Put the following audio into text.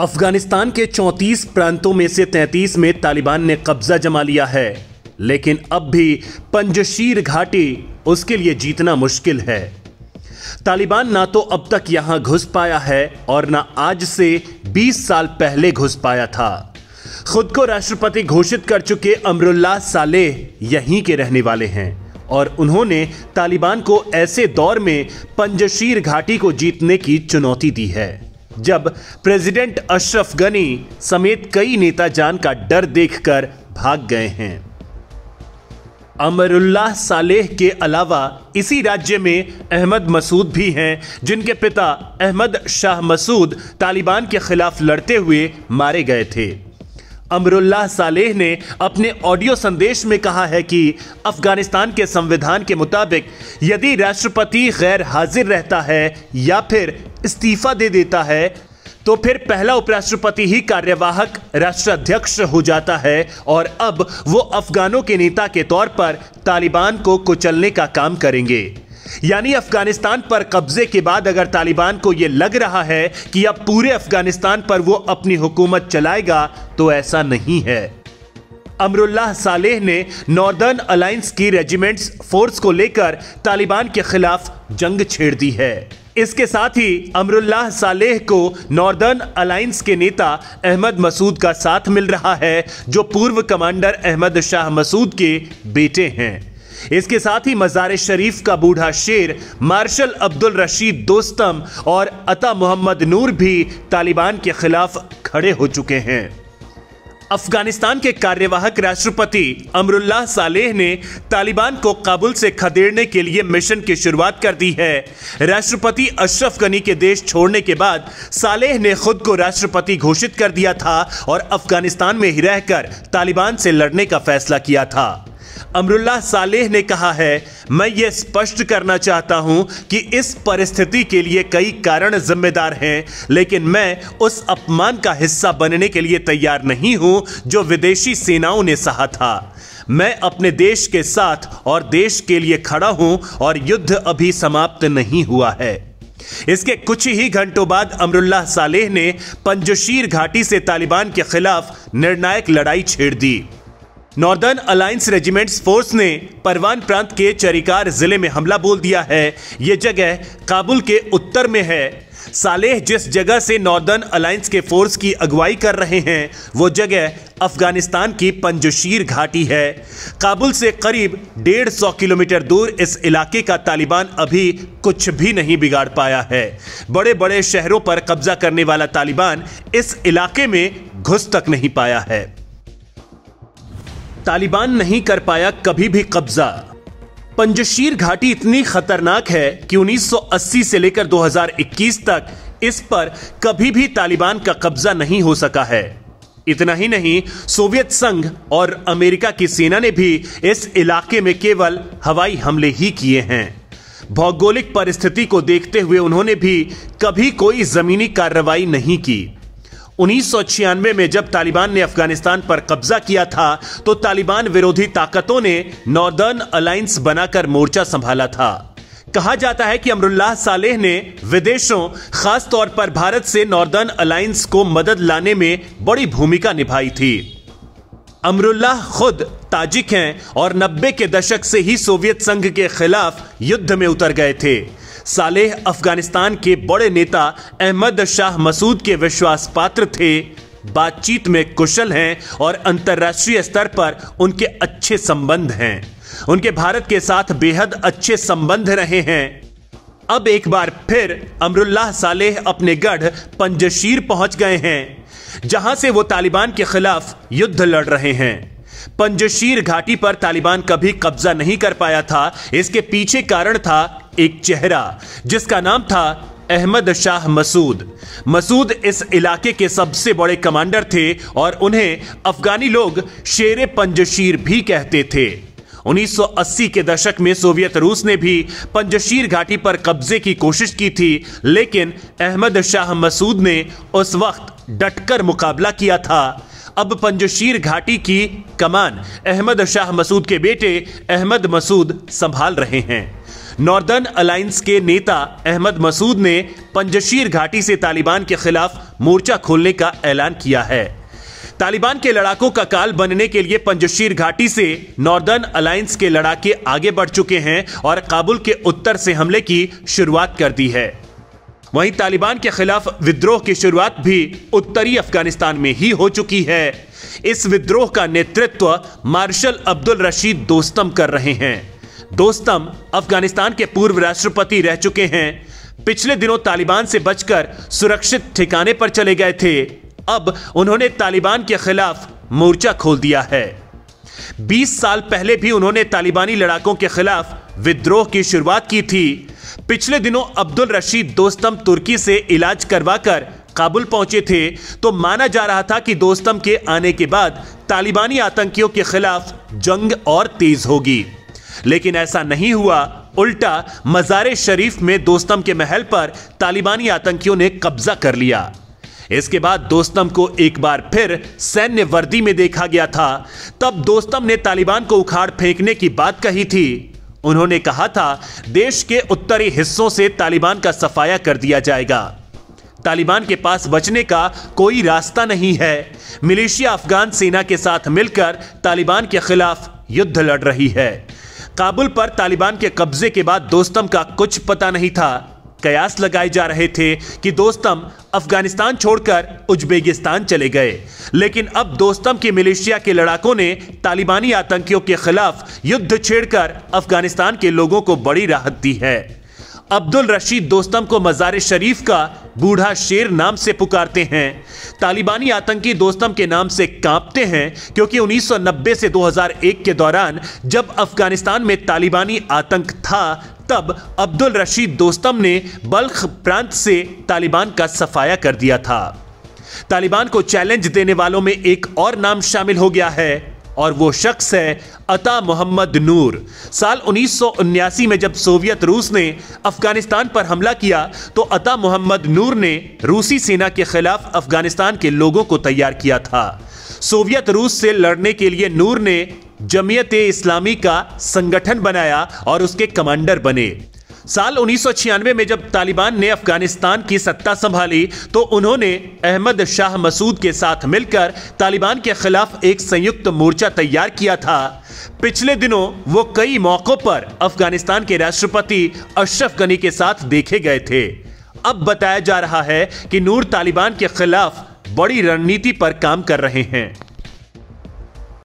अफगानिस्तान के 34 प्रांतों में से 33 में तालिबान ने कब्जा जमा लिया है लेकिन अब भी पंजशीर घाटी उसके लिए जीतना मुश्किल है तालिबान ना तो अब तक यहां घुस पाया है और ना आज से 20 साल पहले घुस पाया था खुद को राष्ट्रपति घोषित कर चुके अमरुल्ला सालेह यहीं के रहने वाले हैं और उन्होंने तालिबान को ऐसे दौर में पंजशीर घाटी को जीतने की चुनौती दी है जब प्रेसिडेंट अशरफ गनी समेत कई नेता जान का डर देखकर भाग गए हैं अमरुल्लाह सालेह के अलावा इसी राज्य में अहमद मसूद भी हैं जिनके पिता अहमद शाह मसूद तालिबान के खिलाफ लड़ते हुए मारे गए थे अमरुल्ला सालेह ने अपने ऑडियो संदेश में कहा है कि अफगानिस्तान के संविधान के मुताबिक यदि राष्ट्रपति गैर हाजिर रहता है या फिर इस्तीफा दे देता है तो फिर पहला उपराष्ट्रपति ही कार्यवाहक राष्ट्राध्यक्ष हो जाता है और अब वो अफगानों के नेता के तौर पर तालिबान को कुचलने का काम करेंगे यानी अफगानिस्तान पर कब्जे के बाद अगर तालिबान को यह लग रहा है कि अब पूरे अफगानिस्तान पर वो अपनी हुकूमत चलाएगा तो ऐसा नहीं है अमरुल्लाह सालेह ने नॉर्दर्न अलायंस की रेजिमेंट्स फोर्स को लेकर तालिबान के खिलाफ जंग छेड़ दी है इसके साथ ही अमरुल्लाह सालेह को नॉर्दर्न अलायंस के नेता अहमद मसूद का साथ मिल रहा है जो पूर्व कमांडर अहमद शाह मसूद के बेटे हैं इसके साथ ही मज़ार शरीफ का बूढ़ा शेर मार्शल अब्दुल रशीद दोस्तम और अता मोहम्मद नूर भी तालिबान के खिलाफ खड़े हो चुके हैं अफगानिस्तान के कार्यवाहक राष्ट्रपति अमरुल्लाह सालेह ने तालिबान को काबुल से खदेड़ने के लिए मिशन की शुरुआत कर दी है राष्ट्रपति अशरफ गनी के देश छोड़ने के बाद सालेह ने खुद को राष्ट्रपति घोषित कर दिया था और अफगानिस्तान में ही रहकर तालिबान से लड़ने का फैसला किया था अमरुल्ला सालेह ने कहा है मैं ये स्पष्ट करना चाहता हूं कि इस परिस्थिति के लिए कई कारण जिम्मेदार हैं लेकिन मैं उस अपमान का हिस्सा बनने के लिए तैयार नहीं हूं जो विदेशी सेनाओं ने सहा था मैं अपने देश के साथ और देश के लिए खड़ा हूं और युद्ध अभी समाप्त नहीं हुआ है इसके कुछ ही घंटों बाद अमरुल्ला सालेह ने पंजशीर घाटी से तालिबान के खिलाफ निर्णायक लड़ाई छेड़ दी नॉर्दर्न अलायंस रेजिमेंट्स फोर्स ने परवान प्रांत के चरिकार जिले में हमला बोल दिया है ये जगह काबुल के उत्तर में है सालेह जिस जगह से नॉर्दर्न अलायंस के फोर्स की अगुवाई कर रहे हैं वो जगह अफगानिस्तान की पंजशीर घाटी है काबुल से करीब 150 किलोमीटर दूर इस इलाके का तालिबान अभी कुछ भी नहीं बिगाड़ पाया है बड़े बड़े शहरों पर कब्जा करने वाला तालिबान इस इलाके में घुस तक नहीं पाया है तालिबान नहीं कर पाया कभी भी कब्जा पंजशीर घाटी इतनी खतरनाक है कि 1980 से लेकर 2021 तक इस पर कभी भी तालिबान का कब्जा नहीं हो सका है इतना ही नहीं सोवियत संघ और अमेरिका की सेना ने भी इस इलाके में केवल हवाई हमले ही किए हैं भौगोलिक परिस्थिति को देखते हुए उन्होंने भी कभी कोई जमीनी कार्रवाई नहीं की 1996 में जब तालिबान ने अफगानिस्तान पर कब्जा किया था तो तालिबान विरोधी ताकतों ने नॉर्दर्न अलायंस बनाकर मोर्चा संभाला था कहा जाता है कि अमरुल्लाह सालेह ने विदेशों खास तौर पर भारत से नॉर्दर्न अलायंस को मदद लाने में बड़ी भूमिका निभाई थी अमरुल्ला खुद ताजिक हैं और नब्बे के दशक से ही सोवियत संघ के खिलाफ युद्ध में उतर गए थे सालेह अफगानिस्तान के बड़े नेता अहमद शाह मसूद के विश्वास पात्र थे बातचीत में कुशल हैं और अंतर्राष्ट्रीय स्तर पर उनके अच्छे संबंध हैं उनके भारत के साथ बेहद अच्छे संबंध रहे हैं अब एक बार फिर अमरुल्लाह सालेह अपने गढ़ पंजशीर पहुंच गए हैं जहां से वो तालिबान के खिलाफ युद्ध लड़ रहे हैं पंजशीर घाटी पर तालिबान कभी कब्जा नहीं कर पाया था इसके पीछे कारण था एक चेहरा जिसका नाम था अहमद शाह मसूद मसूद इस इलाके के सबसे बड़े कमांडर थे और उन्हें अफगानी लोग शेर पंजशीर भी कहते थे 1980 के दशक में सोवियत रूस ने भी पंजशीर घाटी पर कब्जे की कोशिश की थी लेकिन अहमद शाह मसूद ने उस वक्त डटकर मुकाबला किया था अब पंजशीर घाटी की कमान अहमद शाह मसूद के बेटे अहमद मसूद संभाल रहे हैं नॉर्दर्न अलायंस के नेता अहमद मसूद ने पंजशीर घाटी से तालिबान के खिलाफ मोर्चा खोलने का ऐलान किया है तालिबान के लड़ाकों का काल बनने के लिए पंजशीर घाटी से नॉर्दर्न अलायंस के लड़ाके आगे बढ़ चुके हैं और काबुल के उत्तर से हमले की शुरुआत कर दी है वहीं तालिबान के खिलाफ विद्रोह की शुरुआत भी उत्तरी अफगानिस्तान में ही हो चुकी है इस विद्रोह का नेतृत्व मार्शल अब्दुल रशीद दोस्तम कर रहे हैं दोस्तम अफगानिस्तान के पूर्व राष्ट्रपति रह चुके हैं पिछले दिनों तालिबान से बचकर सुरक्षित ठिकाने पर चले गए थे अब उन्होंने तालिबान के खिलाफ मोर्चा खोल दिया है 20 साल पहले भी उन्होंने तालिबानी लड़ाकों के खिलाफ विद्रोह की शुरुआत की थी पिछले दिनों अब्दुल रशीद दोस्तम तुर्की से इलाज करवाकर काबुल पहुंचे थे तो माना जा रहा था कि दोस्तम के आने के बाद तालिबानी आतंकियों के खिलाफ जंग और तेज होगी लेकिन ऐसा नहीं हुआ उल्टा मजार शरीफ में दोस्तम के महल पर तालिबानी आतंकियों ने कब्जा कर लिया इसके बाद दोस्तम को एक बार फिर सैन्य वर्दी में देखा गया था तब दोस्तम ने तालिबान को उखाड़ फेंकने की बात कही थी उन्होंने कहा था देश के उत्तरी हिस्सों से तालिबान का सफाया कर दिया जाएगा तालिबान के पास बचने का कोई रास्ता नहीं है मिलिशिया अफगान सेना के साथ मिलकर तालिबान के खिलाफ युद्ध लड़ रही है काबुल पर तालिबान के कब्जे के बाद दोस्तम का कुछ पता नहीं था कयास लगाए जा रहे थे कि दोस्तम अफगानिस्तान छोड़कर उज्बेगिस्तान चले गए लेकिन अब दोस्तम की मिलिशिया के लड़ाकों ने तालिबानी आतंकियों के खिलाफ युद्ध छेड़कर अफगानिस्तान के लोगों को बड़ी राहत दी है अब्दुल रशीद दोस्तम को मजार शरीफ का बूढ़ा शेर नाम से पुकारते हैं तालिबानी आतंकी दोस्तम के नाम से कांपते हैं क्योंकि 1990 से 2001 के दौरान जब अफगानिस्तान में तालिबानी आतंक था तब अब्दुल रशीद दोस्तम ने बल्ख प्रांत से तालिबान का सफाया कर दिया था तालिबान को चैलेंज देने वालों में एक और नाम शामिल हो गया है और वो शख्स है अता मोहम्मद नूर साल उन्नीस में जब सोवियत रूस ने अफगानिस्तान पर हमला किया तो अता मोहम्मद नूर ने रूसी सेना के खिलाफ अफगानिस्तान के लोगों को तैयार किया था सोवियत रूस से लड़ने के लिए नूर ने जमीयत इस्लामी का संगठन बनाया और उसके कमांडर बने साल उन्नीस में जब तालिबान ने अफगानिस्तान की सत्ता संभाली तो उन्होंने अहमद शाह मसूद के साथ मिलकर तालिबान के खिलाफ एक संयुक्त मोर्चा तैयार किया था पिछले दिनों वो कई मौक़ों पर अफगानिस्तान के राष्ट्रपति अशरफ गनी के साथ देखे गए थे अब बताया जा रहा है कि नूर तालिबान के खिलाफ बड़ी रणनीति पर काम कर रहे हैं